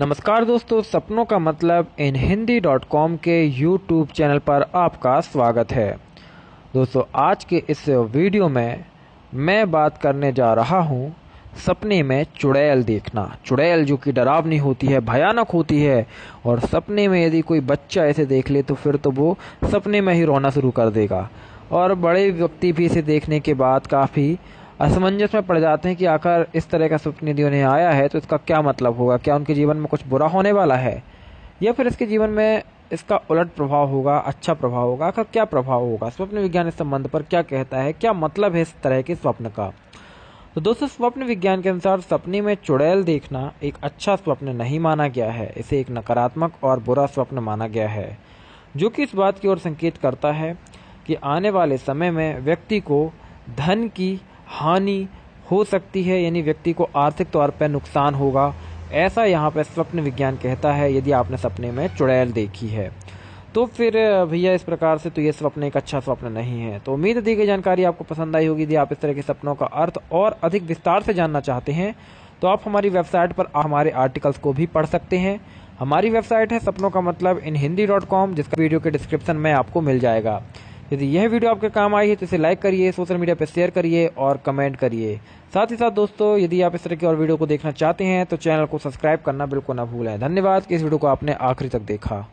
नमस्कार दोस्तों सपनों का मतलब इन हिंदी डॉट कॉम के यूट्यूब चैनल पर आपका स्वागत है दोस्तों आज के इस वीडियो में मैं बात करने जा रहा हूँ सपने में चुड़ैल देखना चुड़ैल जो कि डरावनी होती है भयानक होती है और सपने में यदि कोई बच्चा ऐसे देख ले तो फिर तो वो सपने में ही रोना शुरू कर देगा और बड़े व्यक्ति भी इसे देखने के बाद काफ़ी असमंजस में पड़ जाते हैं कि आखिर इस तरह का स्वप्न यदि उन्हें आया है तो इसका क्या मतलब होगा क्या उनके जीवन में कुछ बुरा होने वाला है या फिर इसके जीवन में इसका उलट प्रभाव होगा अच्छा प्रभाव होगा आखिर क्या प्रभाव होगा स्वप्न विज्ञान इस संबंध पर क्या कहता है क्या मतलब है इस तरह के स्वप्न का तो दोस्तों स्वप्न विज्ञान के अनुसार सपने में चुड़ैल देखना एक अच्छा स्वप्न नहीं माना गया है इसे एक नकारात्मक और बुरा स्वप्न माना गया है जो कि इस बात की ओर संकेत करता है कि आने वाले समय में व्यक्ति को धन की हानि हो सकती है यानी व्यक्ति को आर्थिक तौर पर नुकसान होगा ऐसा यहाँ पर स्वप्न विज्ञान कहता है यदि आपने सपने में चुड़ैल देखी है तो फिर भैया इस प्रकार से तो ये स्वप्न एक अच्छा स्वप्न नहीं है तो उम्मीद दी गई जानकारी आपको पसंद आई होगी यदि आप इस तरह के सपनों का अर्थ और अधिक विस्तार से जानना चाहते हैं तो आप हमारी वेबसाइट पर हमारे आर्टिकल्स को भी पढ़ सकते हैं हमारी वेबसाइट है सपनों का मतलब इन हिंदी डॉट कॉम जिसका वीडियो के डिस्क्रिप्शन में आपको मिल जाएगा यदि यह वीडियो आपके काम आई है तो इसे लाइक करिए सोशल मीडिया पर शेयर करिए और कमेंट करिए साथ ही साथ दोस्तों यदि आप इस तरह की और वीडियो को देखना चाहते हैं तो चैनल को सब्सक्राइब करना बिल्कुल ना भूलें धन्यवाद कि इस वीडियो को आपने आखिरी तक देखा